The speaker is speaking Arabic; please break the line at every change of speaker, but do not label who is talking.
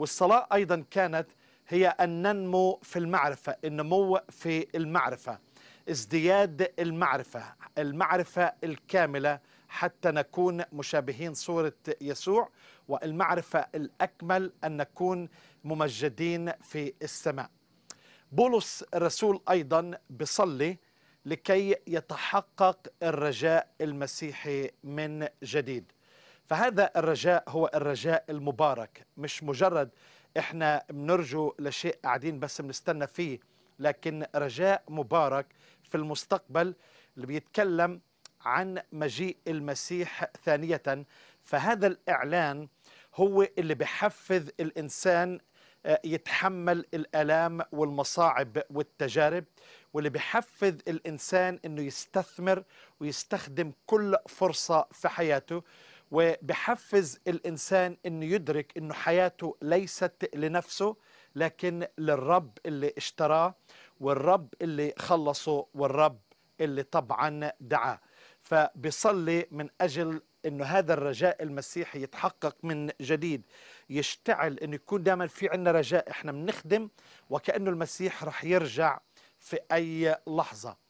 والصلاة أيضا كانت هي أن ننمو في المعرفة النمو في المعرفة ازدياد المعرفة المعرفة الكاملة حتى نكون مشابهين صورة يسوع والمعرفة الأكمل أن نكون ممجدين في السماء بولس الرسول أيضا بصلي لكي يتحقق الرجاء المسيحي من جديد فهذا الرجاء هو الرجاء المبارك مش مجرد احنا بنرجو لشيء قاعدين بس بنستنى فيه لكن رجاء مبارك في المستقبل اللي بيتكلم عن مجيء المسيح ثانية فهذا الإعلان هو اللي بحفز الإنسان آه، يتحمل الآلام والمصاعب والتجارب واللي بحفز الإنسان أنه يستثمر ويستخدم كل فرصة في حياته وبحفز الإنسان أنه يدرك أنه حياته ليست لنفسه لكن للرب اللي اشتراه والرب اللي خلصه والرب اللي طبعا دعاه فبيصلي من أجل أنه هذا الرجاء المسيحي يتحقق من جديد يشتعل أنه يكون دائما في عنا رجاء إحنا بنخدم وكأنه المسيح رح يرجع في أي لحظة